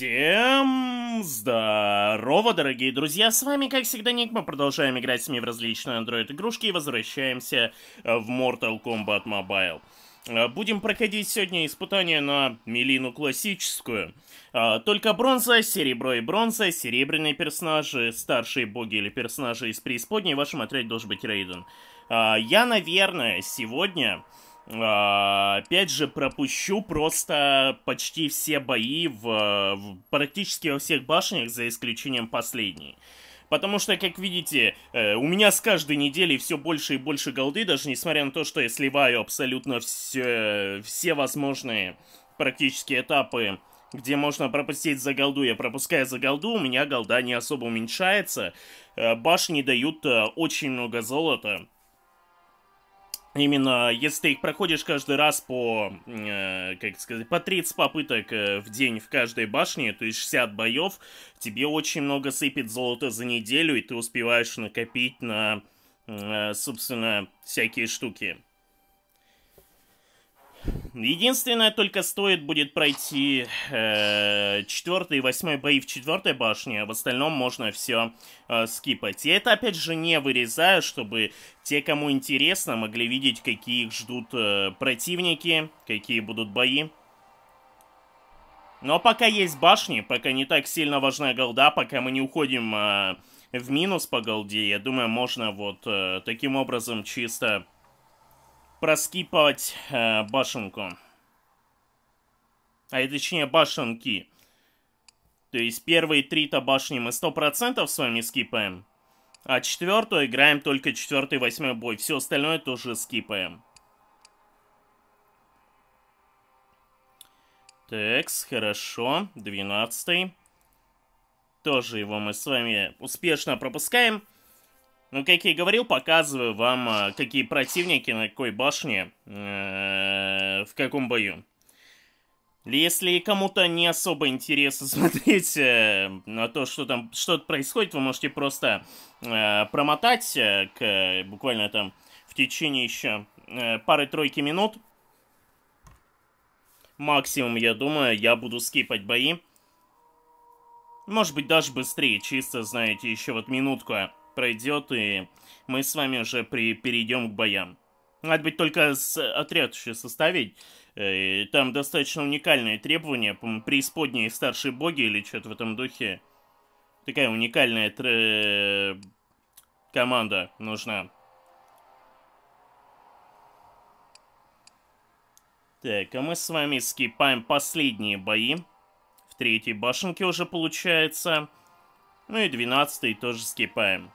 Всем здорово, дорогие друзья! С вами, как всегда, Ник. Мы продолжаем играть с ними в различные Android-игрушки и возвращаемся э, в Mortal Kombat Mobile. Э, будем проходить сегодня испытание на Мелину классическую. Э, только бронза, серебро и бронза, серебряные персонажи, старшие боги или персонажи из преисподней, в вашем отряде должен быть Рейден. Я, наверное, сегодня а, опять же, пропущу просто почти все бои в, в практически во всех башнях, за исключением последней. Потому что, как видите, э, у меня с каждой недели все больше и больше голды, даже несмотря на то, что я сливаю абсолютно все, все возможные практически этапы, где можно пропустить за голду. Я пропускаю за голду, у меня голда не особо уменьшается. Э, башни дают э, очень много золота. Именно если ты их проходишь каждый раз по, э, как сказать, по 30 попыток э, в день в каждой башне, то есть 60 боев, тебе очень много сыпет золота за неделю, и ты успеваешь накопить на, э, собственно, всякие штуки. Единственное, только стоит будет пройти э, 4 и восьмой бои в четвертой башне, а в остальном можно все э, скипать. И это, опять же, не вырезаю, чтобы те, кому интересно, могли видеть, какие их ждут э, противники, какие будут бои. Но пока есть башни, пока не так сильно важна голда, пока мы не уходим э, в минус по голде, я думаю, можно вот э, таким образом чисто проскипывать э, башенку. А это точнее башенки. То есть первые три-то башни мы 100% с вами скипаем. А четвертую играем только четвертый, восьмой бой. Все остальное тоже скипаем. Текс, хорошо. Двенадцатый. Тоже его мы с вами успешно пропускаем. Ну, как я и говорил, показываю вам, а, какие противники на какой башне, э, в каком бою. Если кому-то не особо интересно смотреть э, на то, что там что-то происходит, вы можете просто э, промотать э, к, буквально там в течение еще э, пары-тройки минут. Максимум, я думаю, я буду скипать бои. Может быть, даже быстрее, чисто, знаете, еще вот минутку а пройдет, и мы с вами уже при, перейдем к боям. Надо быть только с, отряд еще составить. Э, и там достаточно уникальные требования, по-моему, преисподние старшие боги или что-то в этом духе. Такая уникальная тр... Э, команда нужна. Так, а мы с вами скипаем последние бои. В третьей башенке уже получается. Ну и двенадцатый тоже скипаем.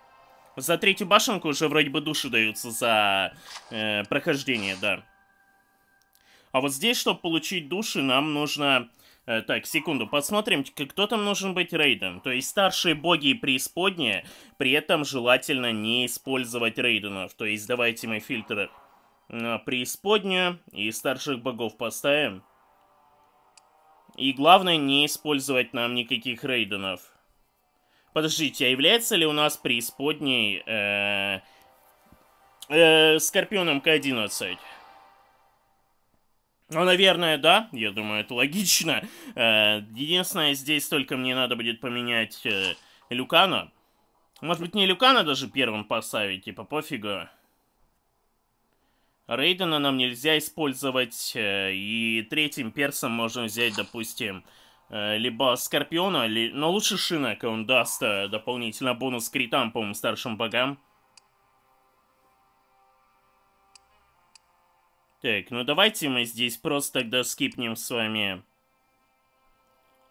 За третью башенку уже вроде бы души даются за э, прохождение, да. А вот здесь, чтобы получить души, нам нужно... Э, так, секунду, посмотрим, кто там нужен быть Рейден. То есть старшие боги и преисподние, при этом желательно не использовать Рейденов. То есть давайте мы фильтры на преисподнюю и старших богов поставим. И главное, не использовать нам никаких Рейденов. Подождите, а является ли у нас преисподней э, э, Скорпионом К-11? Ну, наверное, да. Я думаю, это логично. Э, единственное, здесь только мне надо будет поменять э, Люкана. Может быть, не Люкана даже первым поставить, типа, пофигу. Рейдена нам нельзя использовать, э, и третьим персом можем взять, допустим, Э, либо Скорпиона, ли... но лучше Шинека он даст э, дополнительно бонус критам, по-моему, старшим богам. Так, ну давайте мы здесь просто тогда скипнем с вами.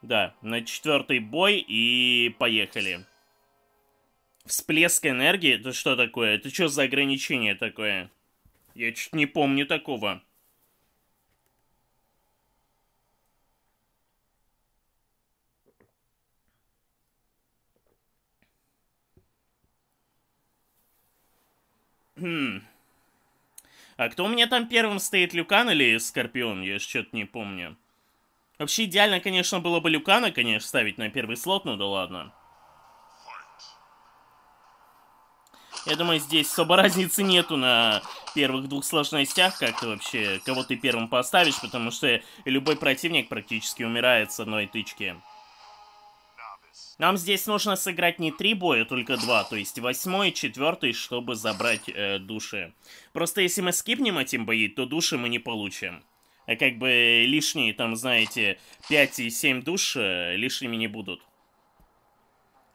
Да, на четвертый бой и поехали. Всплеск энергии? Это что такое? Это что за ограничение такое? Я чуть не помню такого. Хм. А кто у меня там первым стоит, Люкан или Скорпион? Я что-то не помню. Вообще идеально, конечно, было бы Люкана, конечно, ставить на первый слот, ну да ладно. Я думаю, здесь особо разницы нету на первых двух сложностях, как ты вообще, кого ты первым поставишь, потому что любой противник практически умирает с одной тычки. Нам здесь нужно сыграть не три боя, только два, то есть восьмой и четвертый, чтобы забрать э, души. Просто если мы скипнем этим бои, то души мы не получим. А как бы лишние, там, знаете, 5 и 7 душ э, лишними не будут.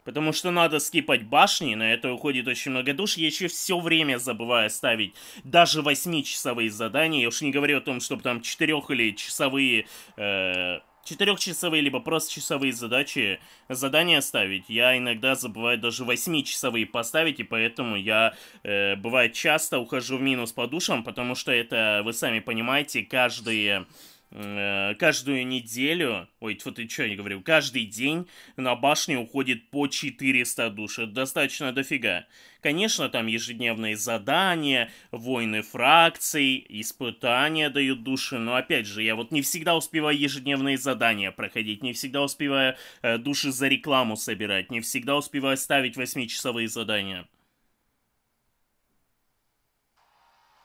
Потому что надо скипать башни, на это уходит очень много душ. Я еще все время забываю ставить даже 8-часовые задания. Я уж не говорю о том, чтобы там 4- или часовые... Э четырехчасовые, либо просто часовые задачи, задания ставить. Я иногда забываю даже восьмичасовые поставить, и поэтому я, э, бывает, часто ухожу в минус по душам, потому что это, вы сами понимаете, каждые... Э, каждую неделю, ой, вот ты что, я говорю, каждый день на башне уходит по 400 душ, это достаточно дофига. Конечно, там ежедневные задания, войны фракций, испытания дают души, но опять же, я вот не всегда успеваю ежедневные задания проходить, не всегда успеваю э, души за рекламу собирать, не всегда успеваю ставить 8-часовые задания.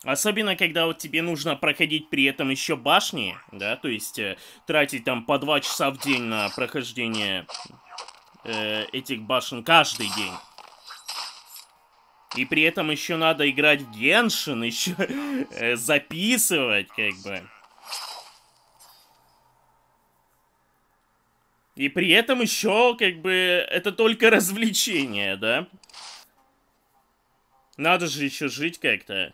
Особенно, когда вот тебе нужно проходить при этом еще башни, да, то есть э, тратить там по два часа в день на прохождение э, этих башен каждый день. И при этом еще надо играть в Геншин, еще э, записывать, как бы. И при этом еще, как бы, это только развлечение, да? Надо же еще жить как-то.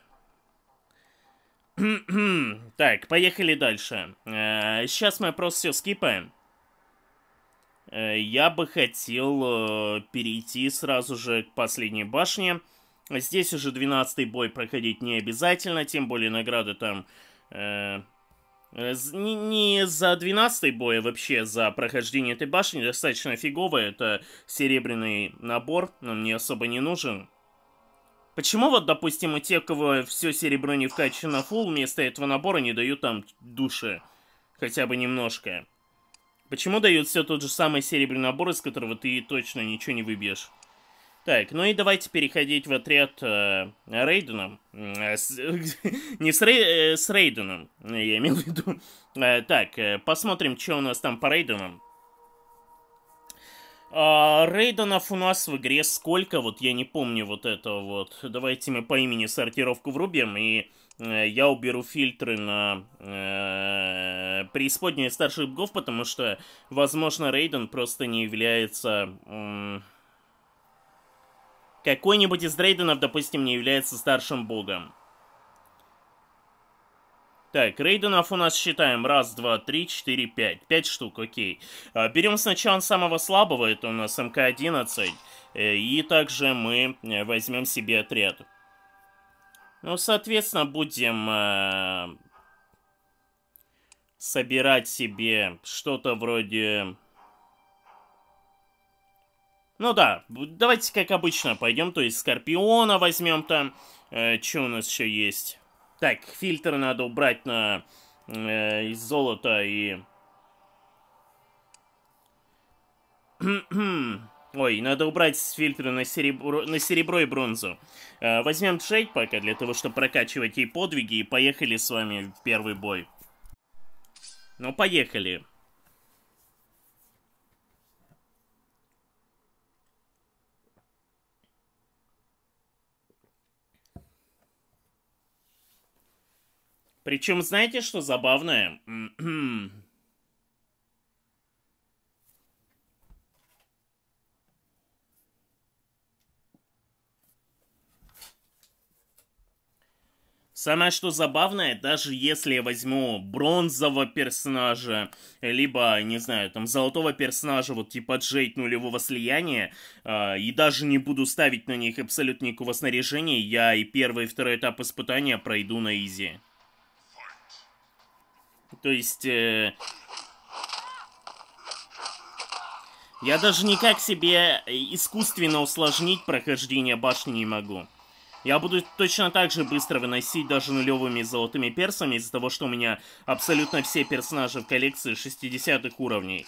так, поехали дальше. Сейчас э, мы просто все скипаем. Э, я бы хотел э, перейти сразу же к последней башне. Здесь уже 12-й бой проходить не обязательно, тем более награды там... Э, не, не за 12-й бой, а вообще за прохождение этой башни достаточно фиговая. Это серебряный набор, он мне особо не нужен. Почему вот, допустим, у тех, кого все серебро не вкачано фул, вместо этого набора не дают там души? Хотя бы немножко. Почему дают все тот же самый серебряный набор, из которого ты точно ничего не выбьешь? Так, ну и давайте переходить в отряд э, Рейдена. Э, не с, Рей, э, с Рейденом, я имел в виду. Э, так, посмотрим, что у нас там по Рейденам. А, Рейденов у нас в игре сколько? Вот я не помню вот это вот. Давайте мы по имени сортировку врубим, и э, я уберу фильтры на э, преисподние старших богов, потому что, возможно, Рейден просто не является... Э, какой-нибудь из Рейденов, допустим, не является старшим богом. Так, рейденов у нас считаем. Раз, два, три, четыре, пять. Пять штук, окей. А, берем сначала самого слабого, это у нас МК-11. Э, и также мы э, возьмем себе отряд. Ну, соответственно, будем э, собирать себе что-то вроде... Ну да, давайте как обычно пойдем, то есть Скорпиона возьмем там. Э, что у нас еще есть? Так, фильтры надо убрать на, э, из золота и... Ой, надо убрать фильтры на серебро, на серебро и бронзу. Э, возьмем трейд пока для того, чтобы прокачивать ей подвиги, и поехали с вами в первый бой. Ну, поехали. Причем, знаете, что забавное? Самое что забавное, даже если я возьму бронзового персонажа, либо, не знаю, там, золотого персонажа, вот типа Джейд нулевого слияния, э, и даже не буду ставить на них абсолютно никакого снаряжения, я и первый и второй этап испытания пройду на изи. То есть... Э, я даже никак себе э, искусственно усложнить прохождение башни не могу. Я буду точно так же быстро выносить даже нулевыми золотыми персами, из-за того, что у меня абсолютно все персонажи в коллекции 60-х уровней.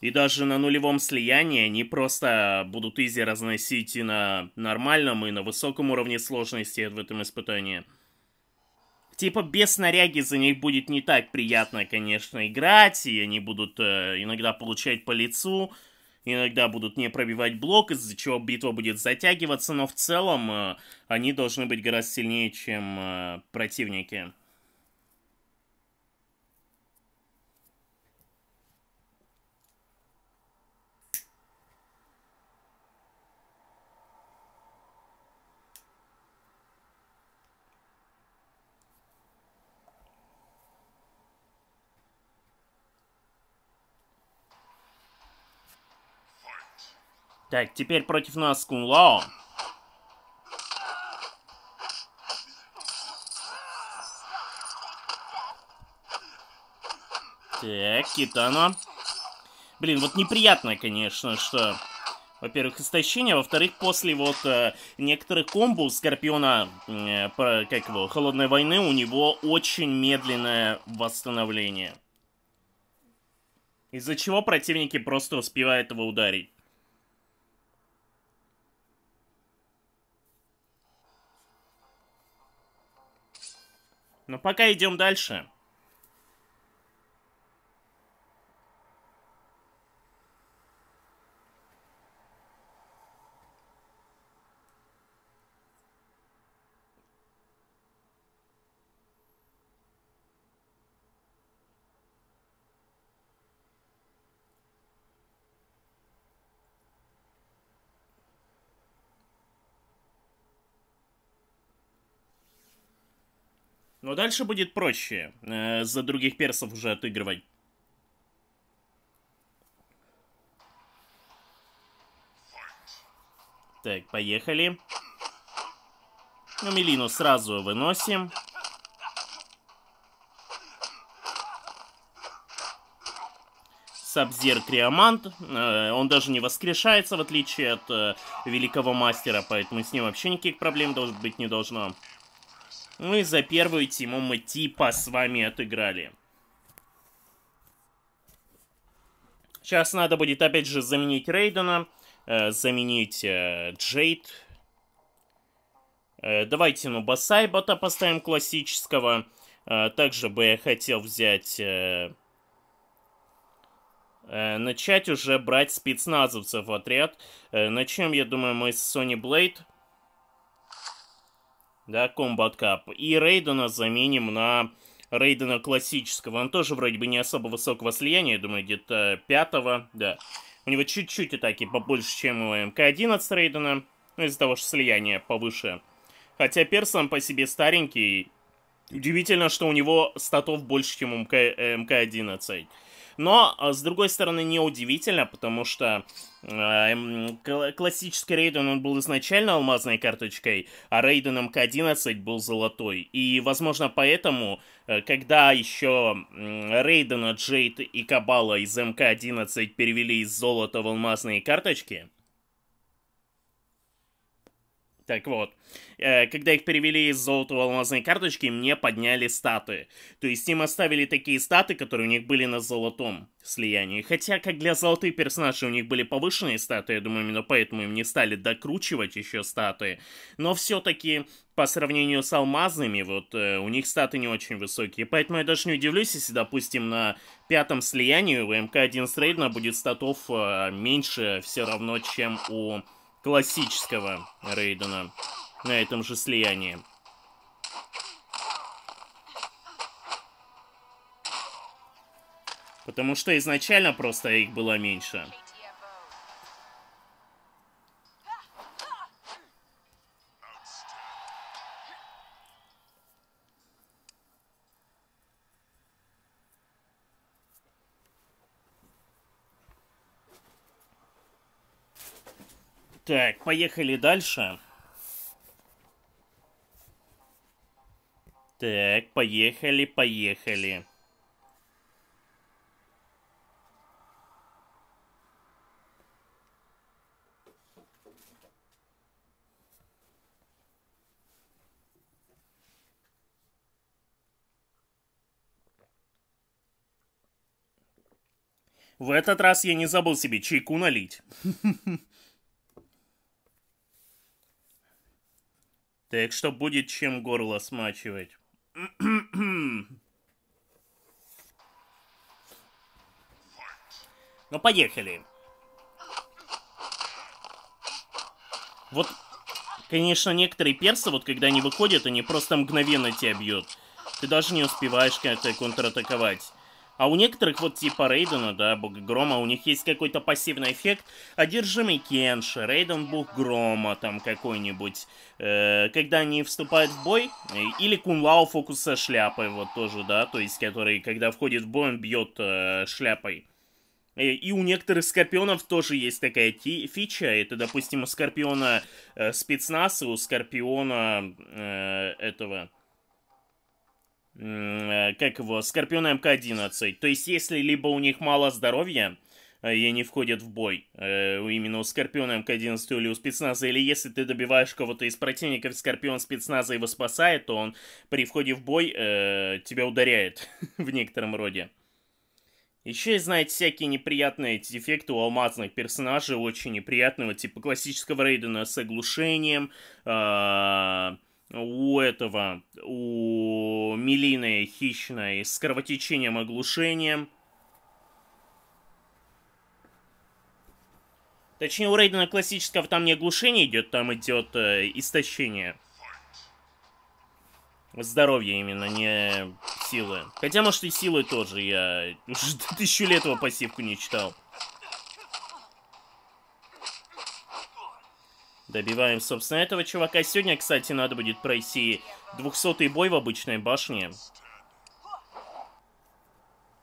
И даже на нулевом слиянии они просто будут изи разносить и на нормальном, и на высоком уровне сложности в этом испытании. Типа без снаряги за них будет не так приятно, конечно, играть, и они будут э, иногда получать по лицу, иногда будут не пробивать блок, из-за чего битва будет затягиваться, но в целом э, они должны быть гораздо сильнее, чем э, противники. Так, теперь против нас Кунлао. Так, Китано. Блин, вот неприятно, конечно, что... Во-первых, истощение, во-вторых, после вот э, некоторых комбов Скорпиона, э, по, как его, Холодной войны, у него очень медленное восстановление. Из-за чего противники просто успевают его ударить. Но ну, пока идем дальше. Но дальше будет проще э, за других персов уже отыгрывать. Так, поехали. Ну, Мелину сразу выносим. Сабзер Криомант. Э, он даже не воскрешается, в отличие от э, великого мастера, поэтому с ним вообще никаких проблем быть не должно. Ну и за первую тему мы типа с вами отыграли. Сейчас надо будет опять же заменить Рейдена, э, заменить э, Джейд. Э, давайте ну Басайбота поставим классического. Э, также бы я хотел взять... Э, э, начать уже брать спецназовцев в отряд. Э, начнем, я думаю, мы с Блейд. Blade да, Combat Cup. И Рейдена заменим на Рейдена классического. Он тоже вроде бы не особо высокого слияния, я думаю, где-то пятого, да. У него чуть-чуть атаки побольше, чем у МК-11 Рейдена, ну, из-за того, что слияние повыше. Хотя Пер по себе старенький. Удивительно, что у него статов больше, чем у МК-11. МК, э, МК но, а, с другой стороны, неудивительно, потому что э, классический Рейден, он был изначально алмазной карточкой, а Рейден МК-11 был золотой. И, возможно, поэтому, э, когда еще Рейдена, Джейд и Кабала из МК-11 перевели из золота в алмазные карточки, так вот, э, когда их перевели из золота в алмазные карточки, мне подняли статы. То есть им оставили такие статы, которые у них были на золотом слиянии. Хотя, как для золотых персонажей, у них были повышенные статы, я думаю, именно поэтому им не стали докручивать еще статы. Но все-таки, по сравнению с алмазными, вот, э, у них статы не очень высокие. Поэтому я даже не удивлюсь, если, допустим, на пятом слиянии у МК-1 Стрейдна будет статов э, меньше все равно, чем у классического Рейдена на этом же слиянии. Потому что изначально просто их было меньше. Так, поехали дальше. Так, поехали, поехали. В этот раз я не забыл себе чайку налить. Так что будет чем горло смачивать. Ну, поехали. Вот, конечно, некоторые персы, вот когда они выходят, они просто мгновенно тебя бьют. Ты даже не успеваешь как-то контратаковать. А у некоторых, вот типа Рейдена, да, Бога Грома, у них есть какой-то пассивный эффект. Одержимый Кенши, Рейден Бог Грома там какой-нибудь. Э, когда они вступают в бой. Э, или Кунлау фокус со шляпой, вот тоже, да. То есть, который, когда входит в бой, он бьет э, шляпой. Э, и у некоторых скорпионов тоже есть такая фича. Это, допустим, у скорпиона э, спецназ, и у скорпиона э, этого Э, как его, Скорпион МК-11. То есть, если либо у них мало здоровья, э, и они входят в бой, э, именно у Скорпиона МК-11 или у спецназа, или если ты добиваешь кого-то из противников, Скорпион спецназа его спасает, то он при входе в бой тебя ударяет в некотором роде. Еще и, знаете, всякие неприятные эффекты у алмазных персонажей, очень неприятного, типа классического Рейдена с оглушением, э у этого, у Мелины хищной с кровотечением оглушением. Точнее, у Рейдена классического там не оглушение идет, там идет э, истощение. Здоровье именно, не силы. Хотя, может, и силы тоже. Я уже тысячу лет его пассивку не читал. Добиваем, собственно, этого чувака. Сегодня, кстати, надо будет пройти 200-й бой в обычной башне.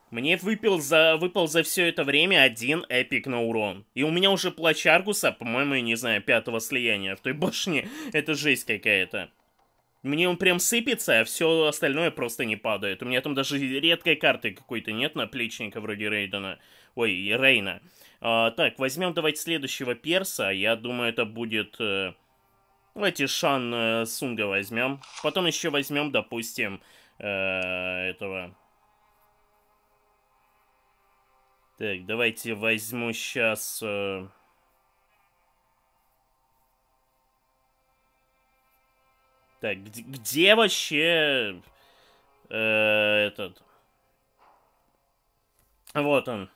Мне выпил за, выпал за все это время один эпик на урон. И у меня уже плач Аргуса, по-моему, не знаю, пятого слияния в той башне. Это жесть какая-то. Мне он прям сыпется, а все остальное просто не падает. У меня там даже редкой карты какой-то нет, на наплечника вроде Рейдена. Ой, Рейна. А, так, возьмем давайте следующего перса. Я думаю, это будет... Э, давайте Шан э, Сунга возьмем. Потом еще возьмем, допустим, э, этого... Так, давайте возьму сейчас... Э... Так, где, где вообще э, этот? Вот он.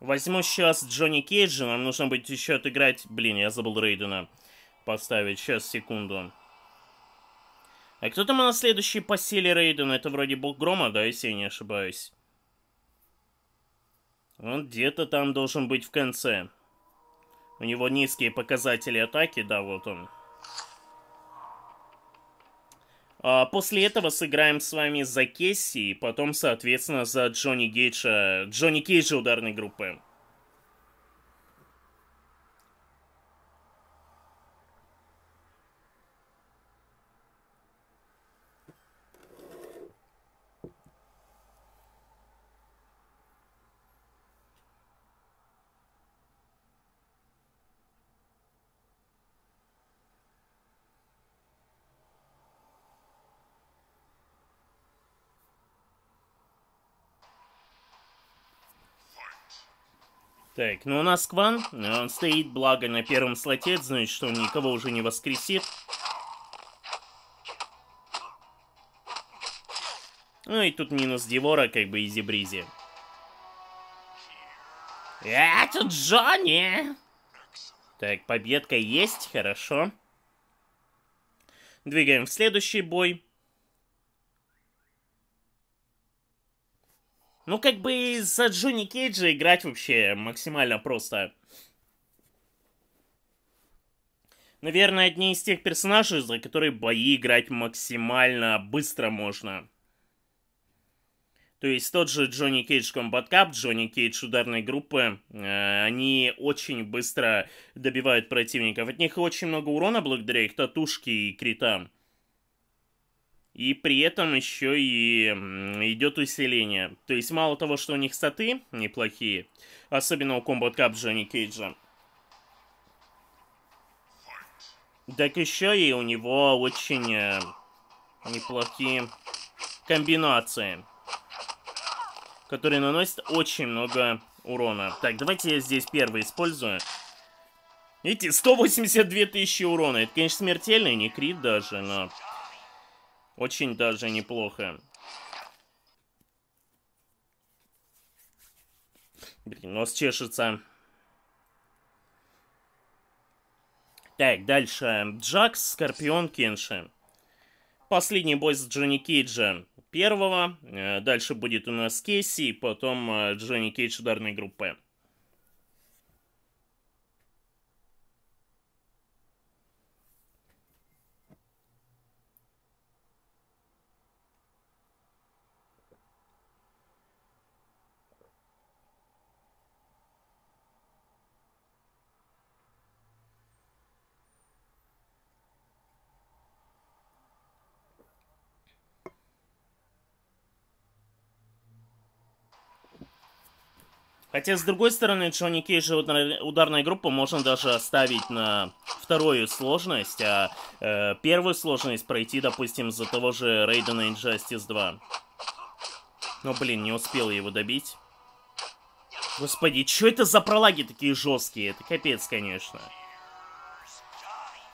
Возьму сейчас Джонни Кейджа, нам нужно будет еще отыграть... Блин, я забыл Рейдена поставить. Сейчас, секунду. А кто там у нас следующий по силе Рейден? Это вроде Бог Грома, да, если я не ошибаюсь? Он где-то там должен быть в конце. У него низкие показатели атаки, да, вот он. А, после этого сыграем с вами за Кесси, и потом, соответственно, за Джонни Гейджа, Джонни Кейджа ударной группы. Так, ну у нас Кван, он стоит, благо, на первом слоте, значит, что он никого уже не воскресит. Ну и тут минус Дивора, как бы изи-бризи. Это Джонни! Так, победка есть, хорошо. Двигаем в следующий бой. Ну, как бы за Джонни Кейджа играть вообще максимально просто. Наверное, одни из тех персонажей, за которые бои играть максимально быстро можно. То есть тот же Джонни Кейдж Комбат Кап, Джонни Кейдж ударной группы, э, они очень быстро добивают противников. От них очень много урона благодаря их татушке и критам. И при этом еще и идет усиление. То есть мало того, что у них статы неплохие, особенно у Combat Cup Джонни Кейджа, так еще и у него очень э, неплохие комбинации, которые наносят очень много урона. Так, давайте я здесь первый использую. Видите, 182 тысячи урона. Это, конечно, смертельный, не крит даже, но... Очень даже неплохо. Блин, нос чешется. Так, дальше. Джакс, Скорпион, Кенши. Последний бой с Джонни Кейджа первого. Э, дальше будет у нас Кейси, потом э, Джонни Кейдж ударной группы. Хотя, с другой стороны, Джонни Кейдж и ударная группа можно даже оставить на вторую сложность, а э, первую сложность пройти, допустим, за того же Raiden Injustice 2. Но, блин, не успел его добить. Господи, что это за пролаги такие жесткие? Это капец, конечно.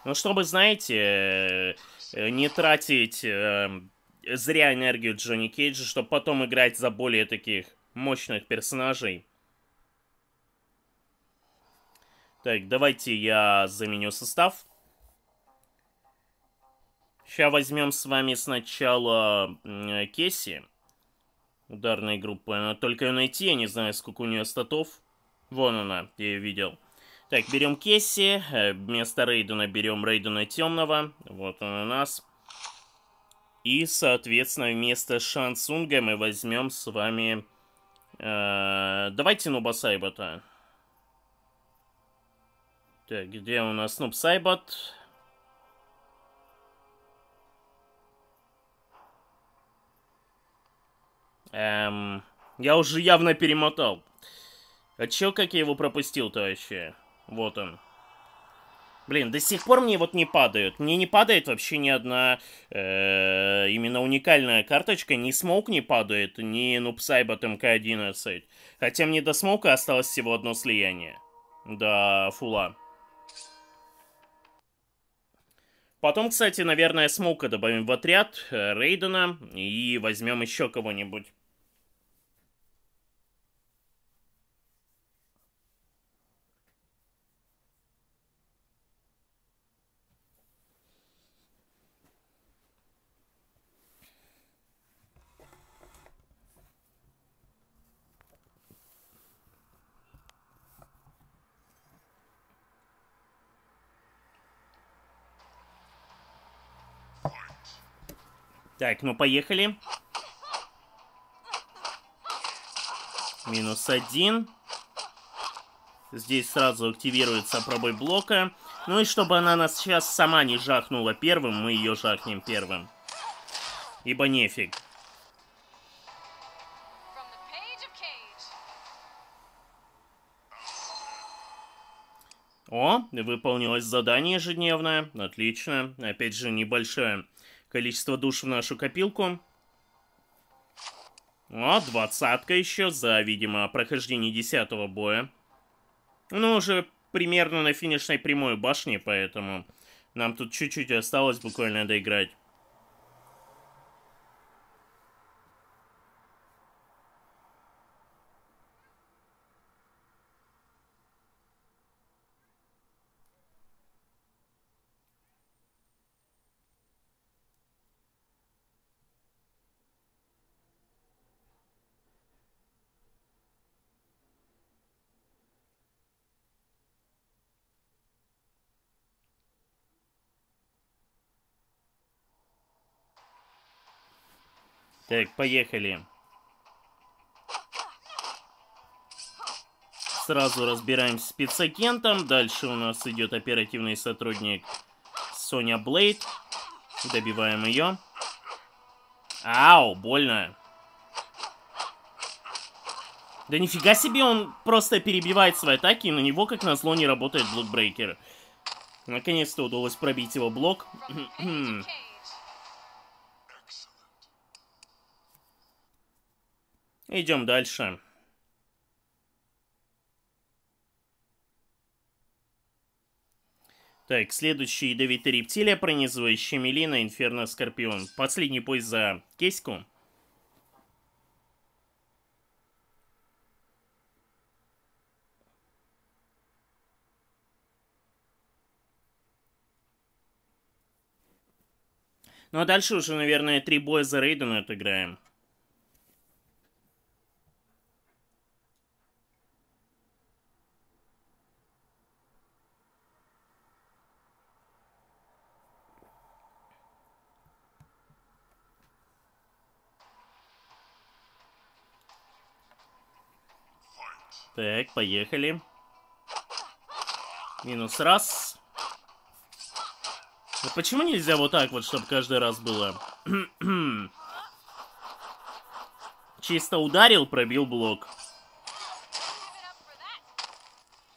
Ну, чтобы, знаете, э, не тратить э, зря энергию Джонни Кейджа, чтобы потом играть за более таких мощных персонажей. Так, давайте я заменю состав. Сейчас возьмем с вами сначала Кесси. Ударной группы. Она только ее найти, я не знаю, сколько у нее статов. Вон она, я ее видел. Так, берем Кесси. Э, вместо Рейдена берем Рейдена Темного. Вот он у нас. И, соответственно, вместо Шансунга мы возьмем с вами... Э, давайте Нубасайбата. Так, где у нас Снуп Сайбот? Эм, я уже явно перемотал. А чё, как я его пропустил-то вообще? Вот он. Блин, до сих пор мне вот не падают. Мне не падает вообще ни одна э, именно уникальная карточка. Ни Смоук не падает, ни Нупсайбот МК-11. Хотя мне до Смоука осталось всего одно слияние. Да, фула. Потом, кстати, наверное, Смока добавим в отряд, э, Рейдена, и возьмем еще кого-нибудь. Так, ну поехали. Минус один. Здесь сразу активируется пробой блока. Ну и чтобы она нас сейчас сама не жахнула первым, мы ее жахнем первым. Ибо нефиг. О, выполнилось задание ежедневное. Отлично. Опять же, небольшое количество душ в нашу копилку. О, двадцатка еще за, видимо, прохождение десятого боя. Ну, уже примерно на финишной прямой башне, поэтому нам тут чуть-чуть осталось буквально доиграть. Так, поехали. Сразу разбираемся с спецагентом. Дальше у нас идет оперативный сотрудник Соня Блейд. Добиваем ее. Ау, больно. Да нифига себе, он просто перебивает свои атаки, и на него, как назло, не работает блокбрейкер. Наконец-то удалось пробить его блок. Идем дальше. Так, следующий ядовитая рептилия, пронизывающий мелина, инферно скорпион. Последний бой за кейску. Ну а дальше уже, наверное, три боя за Рейдена отыграем. Так, поехали. Минус раз. Но почему нельзя вот так вот, чтобы каждый раз было? Чисто ударил, пробил блок.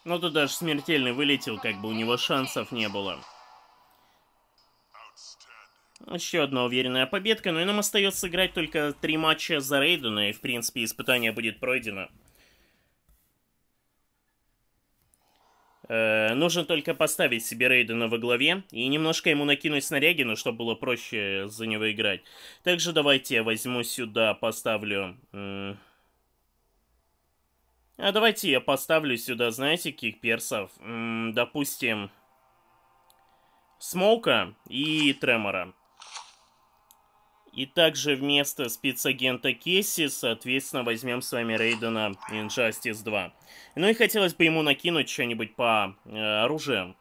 Ну тут даже смертельный вылетел, как бы у него шансов не было. Еще одна уверенная победка, но и нам остается играть только три матча за Рейдена, и в принципе испытание будет пройдено. Э, нужно только поставить себе Рейдена во главе и немножко ему накинуть снаряги, но ну, чтобы было проще за него играть. Также давайте я возьму сюда, поставлю... Э... А давайте я поставлю сюда, знаете, каких персов? М -м, допустим, Смоука и Тремора. И также вместо спецагента Кесси, соответственно, возьмем с вами Рейдена Injustice 2. Ну и хотелось бы ему накинуть что-нибудь по э, оружию.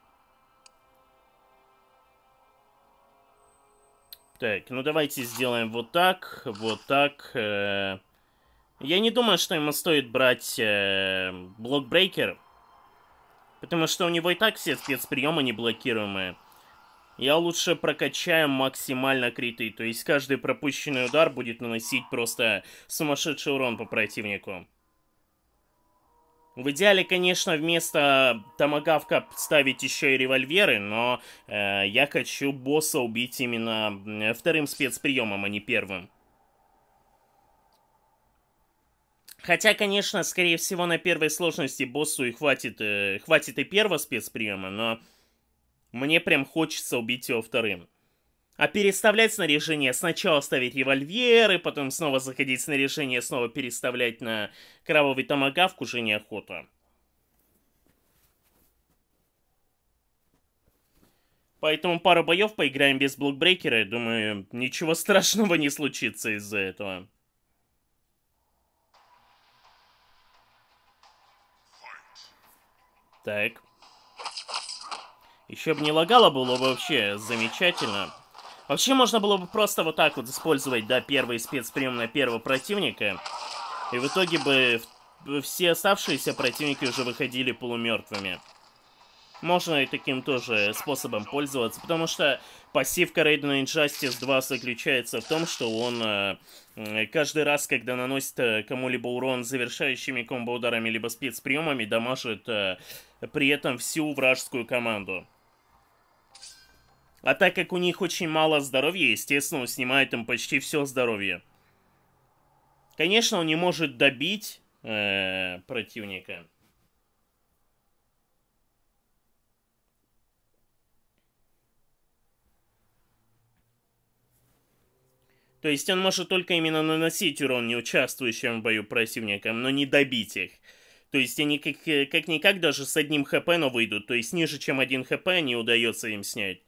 Так, ну давайте сделаем вот так, вот так. Э... Я не думаю, что ему стоит брать э... блокбрейкер. Потому что у него и так все спецприемы неблокируемые. Я лучше прокачаю максимально криты, то есть каждый пропущенный удар будет наносить просто сумасшедший урон по противнику. В идеале, конечно, вместо тамагавка ставить еще и револьверы, но э, я хочу босса убить именно э, вторым спецприемом, а не первым. Хотя, конечно, скорее всего, на первой сложности боссу и хватит, э, хватит и первого спецприема, но мне прям хочется убить его вторым. А переставлять снаряжение, сначала ставить револьверы, потом снова заходить снаряжение, снова переставлять на кровавый томагавк уже неохота. Поэтому пару боев поиграем без блокбрейкера. Думаю, ничего страшного не случится из-за этого. Так. Еще бы не лагало было бы вообще замечательно. Вообще можно было бы просто вот так вот использовать, да, первый спецприем на первого противника. И в итоге бы все оставшиеся противники уже выходили полумертвыми. Можно и таким тоже способом пользоваться, потому что пассивка Raid на Injustice 2 заключается в том, что он э, каждый раз, когда наносит э, кому-либо урон завершающими комбо-ударами либо спецприемами, дамажит э, при этом всю вражескую команду. А так как у них очень мало здоровья, естественно, он снимает им почти все здоровье. Конечно, он не может добить э, противника. То есть он может только именно наносить урон не участвующим в бою противникам, но не добить их. То есть они как-никак как э, даже с одним хп, но выйдут. То есть ниже, чем один хп, не удается им снять.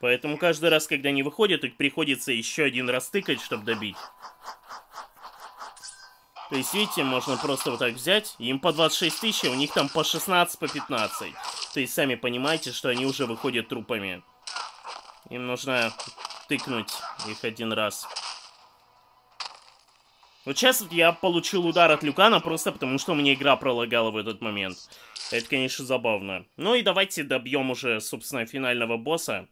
Поэтому каждый раз, когда они выходят, их приходится еще один раз тыкать, чтобы добить. То есть, видите, можно просто вот так взять, им по 26 тысяч, а у них там по 16, по 15. То есть, сами понимаете, что они уже выходят трупами. Им нужно тыкнуть их один раз. Вот сейчас вот я получил удар от Люкана просто потому, что мне игра пролагала в этот момент. Это, конечно, забавно. Ну и давайте добьем уже, собственно, финального босса.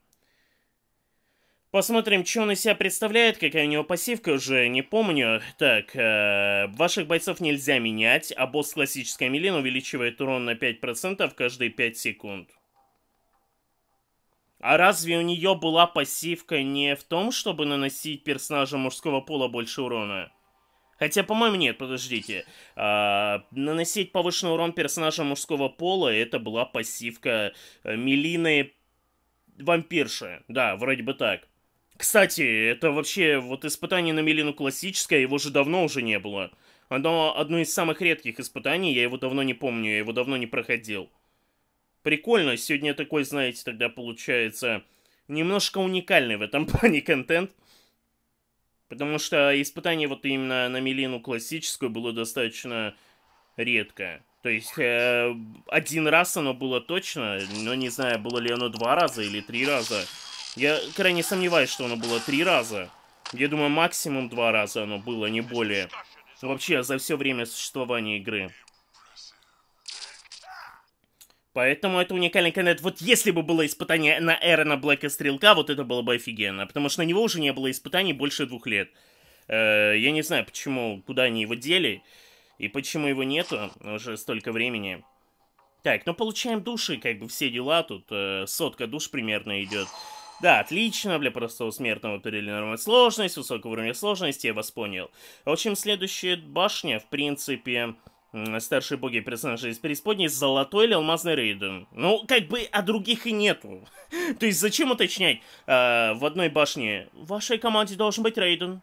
Посмотрим, что он из себя представляет, какая у него пассивка, уже не помню. Так, э, ваших бойцов нельзя менять, а босс классической милин увеличивает урон на 5% каждые 5 секунд. А разве у нее была пассивка не в том, чтобы наносить персонажам мужского пола больше урона? Хотя, по-моему, нет, подождите. А, наносить повышенный урон персонажам мужского пола, это была пассивка э, Мелины Вампирши. Да, вроде бы так. Кстати, это вообще, вот испытание на Милину классическое, его же давно уже не было. Оно одно из самых редких испытаний, я его давно не помню, я его давно не проходил. Прикольно, сегодня такой, знаете, тогда получается немножко уникальный в этом плане контент. Потому что испытание вот именно на Милину классическую было достаточно редко. То есть, э, один раз оно было точно, но не знаю, было ли оно два раза или три раза. Я крайне сомневаюсь, что оно было три раза. Я думаю, максимум два раза оно было, не более. Вообще, за все время существования игры. Поэтому это уникальный контент. Вот если бы было испытание на Эрона Блэка Стрелка, вот это было бы офигенно. Потому что на него уже не было испытаний больше двух лет. Э, я не знаю, почему, куда они его дели. И почему его нету уже столько времени. Так, ну получаем души, как бы все дела. Тут э, сотка душ примерно идет. Да, отлично, для простого смертного определили нормальную сложность, высокого уровня сложности, я вас понял. В общем, следующая башня, в принципе, старшие боги персонажи из преисподней, золотой или алмазный Рейден. Ну, как бы, а других и нету. То есть, зачем уточнять? А, в одной башне в вашей команде должен быть Рейден,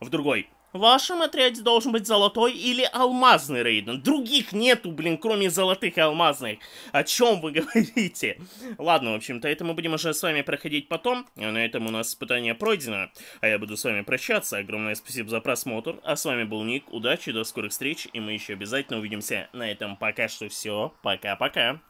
в другой в вашем отряде должен быть золотой или алмазный Рейден. Других нету, блин, кроме золотых и алмазных. О чем вы говорите? Ладно, в общем-то, это мы будем уже с вами проходить потом. А на этом у нас испытание пройдено. А я буду с вами прощаться. Огромное спасибо за просмотр. А с вами был Ник. Удачи, до скорых встреч. И мы еще обязательно увидимся на этом. Пока что все. Пока-пока.